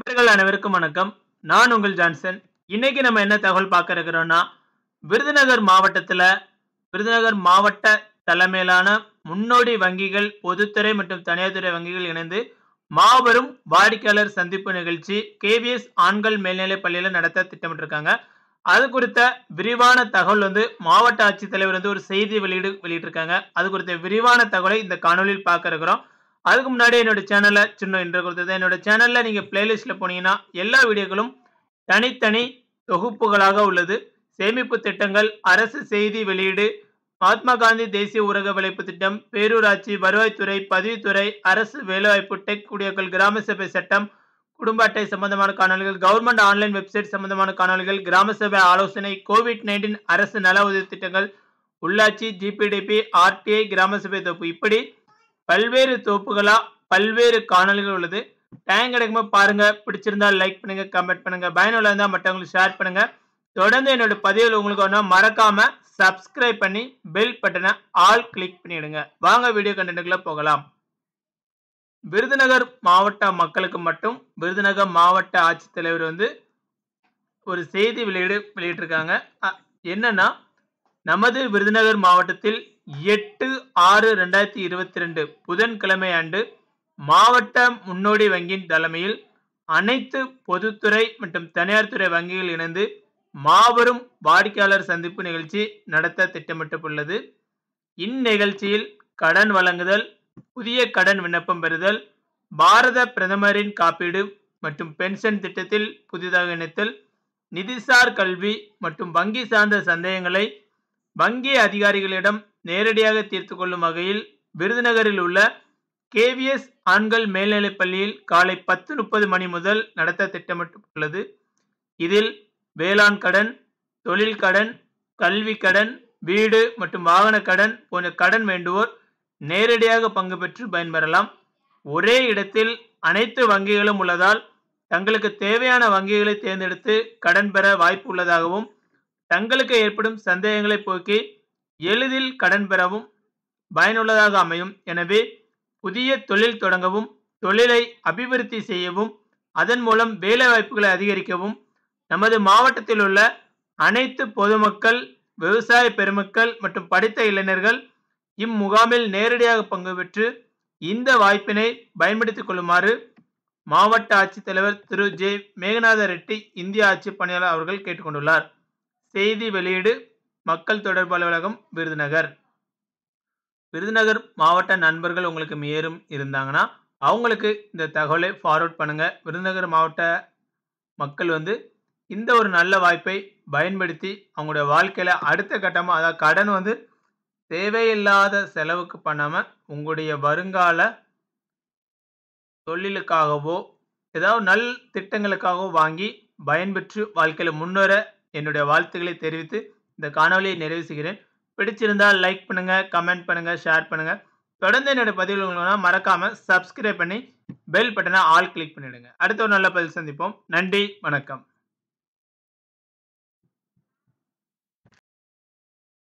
நண்பர்கள் அனைவருக்கும் வணக்கம் நான் உங்கள் ஜான்சன் இன்னைக்கு நம்ம என்ன தகவல் பார்க்க இருக்கிறோம்னா விருதுநகர் மாவட்டத்தில் விருதுநகர் மாவட்ட தலைமையிலான முன்னோடி வங்கிகள் பொதுத்துறை மற்றும் தனியார் துறை வங்கிகள் இணைந்து மாபெரும் வாடிக்கையாளர் சந்திப்பு நிகழ்ச்சி கேவிஎஸ் ஆண்கள் மேல்நிலைப் பள்ளியில் நடத்த திட்டமிட்டிருக்காங்க அது குறித்த விரிவான தகவல் வந்து மாவட்ட ஆட்சித்தலைவர் வந்து ஒரு செய்தி வெளியீடு வெளியிட்டிருக்காங்க அது குறித்த விரிவான தகவலை இந்த காணொலியில் பார்க்க இருக்கிறோம் அதுக்கு முன்னாடி என்னோட சேனலை சின்ன இன்று கொடுத்தது என்னோட சேனலில் நீங்கள் பிளேலிஸ்ட்டில் போனீங்கன்னா எல்லா வீடியோக்களும் தனித்தனி தொகுப்புகளாக உள்ளது சேமிப்பு திட்டங்கள் அரசு செய்தி வெளியீடு மகாத்மா காந்தி தேசிய ஊரக விளைப்பு திட்டம் பேரூராட்சி வருவாய்த்துறை பதிவுத்துறை அரசு வேலைவாய்ப்பு டெக் குடியக்கல் கிராம சபை சட்டம் குடும்ப அட்டை சம்பந்தமான காணொலிகள் கவர்மெண்ட் ஆன்லைன் வெப்சைட் சம்பந்தமான காணொலிகள் கிராம சபை ஆலோசனை கோவிட் நைன்டீன் அரசு நல உதவி திட்டங்கள் உள்ளாட்சி ஜிபிடிபி ஆர்டிஐ கிராம சபை தொகுப்பு இப்படி பல்வேறு தொகுப்புகளா பல்வேறு காணொலிகள் உள்ளது டைம் கிடைக்கும் பாருங்க பிடிச்சிருந்தா லைக் பண்ணுங்க கமெண்ட் பண்ணுங்க பயனுள்ள இருந்தால் மற்றவங்களுக்கு ஷேர் பண்ணுங்க தொடர்ந்து என்னோட பதிவில் உங்களுக்கு ஒன்றா மறக்காம சப்ஸ்கிரைப் பண்ணி பெல் பட்டனை ஆல் கிளிக் பண்ணிடுங்க வாங்க வீடியோ கண்டென்ட்டுக்குள்ள போகலாம் விருதுநகர் மாவட்ட மக்களுக்கு மட்டும் விருதுநகர் மாவட்ட ஆட்சித்தலைவர் வந்து ஒரு செய்தி வெளியீடு வெளியிட்டிருக்காங்க என்னன்னா நமது விருதுநகர் மாவட்டத்தில் எட்டு ஆறு ரெண்டாயிரத்தி இருபத்தி ரெண்டு புதன்கிழமை ஆண்டு மாவட்ட முன்னோடி வங்கியின் தலைமையில் அனைத்து பொதுத்துறை மற்றும் தனியார் துறை வங்கிகள் இணைந்து மாபெரும் வாடிக்கையாளர் சந்திப்பு நிகழ்ச்சி நடத்த திட்டமிட்டுள்ளது இந்நிகழ்ச்சியில் கடன் வழங்குதல் புதிய கடன் விண்ணப்பம் பெறுதல் பாரத பிரதமரின் காப்பீடு மற்றும் பென்ஷன் திட்டத்தில் புதிதாக இணைத்தல் நிதிசார் கல்வி மற்றும் வங்கி சார்ந்த சந்தேகங்களை வங்கி அதிகாரிகளிடம் நேரடியாக தீர்த்து கொள்ளும் வகையில் விருதுநகரில் உள்ள கேவிஎஸ் ஆண்கள் மேல்நிலைப் பள்ளியில் காலை பத்து முப்பது மணி முதல் நடத்த திட்டமிட்டுள்ளது இதில் வேளாண் கடன் தொழில் கடன் கல்வி கடன் வீடு மற்றும் வாகன கடன் போன்ற கடன் வேண்டுவோர் நேரடியாக பங்கு பெற்று பயன்பெறலாம் ஒரே இடத்தில் அனைத்து வங்கிகளும் உள்ளதால் தங்களுக்கு தேவையான வங்கிகளை தேர்ந்தெடுத்து கடன் பெற வாய்ப்பு உள்ளதாகவும் தங்களுக்கு ஏற்படும் சந்தேகங்களை போக்கி எளிதில் கடன் பெறவும் பயனுள்ளதாக அமையும் எனவே புதிய தொழில் தொடங்கவும் தொழிலை அபிவிருத்தி செய்யவும் அதன் மூலம் வேலைவாய்ப்புகளை அதிகரிக்கவும் நமது மாவட்டத்தில் உள்ள அனைத்து பொதுமக்கள் விவசாய பெருமக்கள் மற்றும் படித்த இளைஞர்கள் இம்முகாமில் நேரடியாக பங்கு பெற்று இந்த வாய்ப்பினை பயன்படுத்திக் கொள்ளுமாறு மாவட்ட ஆட்சித்தலைவர் திரு ஜே மேகநாத ரெட்டி இந்திய ஆட்சி பணியாளர் அவர்கள் கேட்டுக்கொண்டுள்ளார் செய்தி வெளியீடு மக்கள் தொடர்பு அலுவலகம் விருதுநகர் விருதுநகர் மாவட்ட நண்பர்கள் உங்களுக்கு மேலும் இருந்தாங்கன்னா அவங்களுக்கு இந்த தகவலை ஃபார்வர்ட் பண்ணுங்கள் விருதுநகர் மாவட்ட மக்கள் வந்து இந்த ஒரு நல்ல வாய்ப்பை பயன்படுத்தி அவங்களுடைய வாழ்க்கையில் அடுத்த கட்டமாக அதாவது கடன் வந்து தேவையில்லாத செலவுக்கு பண்ணாமல் உங்களுடைய வருங்கால தொழிலுக்காகவோ ஏதாவது நல் திட்டங்களுக்காகவோ வாங்கி பயன்பெற்று வாழ்க்கையில் முன்னேற என்னுடைய வாழ்த்துக்களை தெரிவித்து இந்த காணொலியை நிறைவு செய்கிறேன் பிடிச்சிருந்தால் லைக் பண்ணுங்கள் கமெண்ட் பண்ணுங்கள் ஷேர் பண்ணுங்கள் தொடர்ந்து என்னோட பதிவுகள் மறக்காமல் சப்ஸ்கிரைப் பண்ணி பெல் பட்டனை ஆல் கிளிக் பண்ணிவிடுங்க அடுத்த ஒரு நல்ல பதில் சந்திப்போம் நன்றி வணக்கம்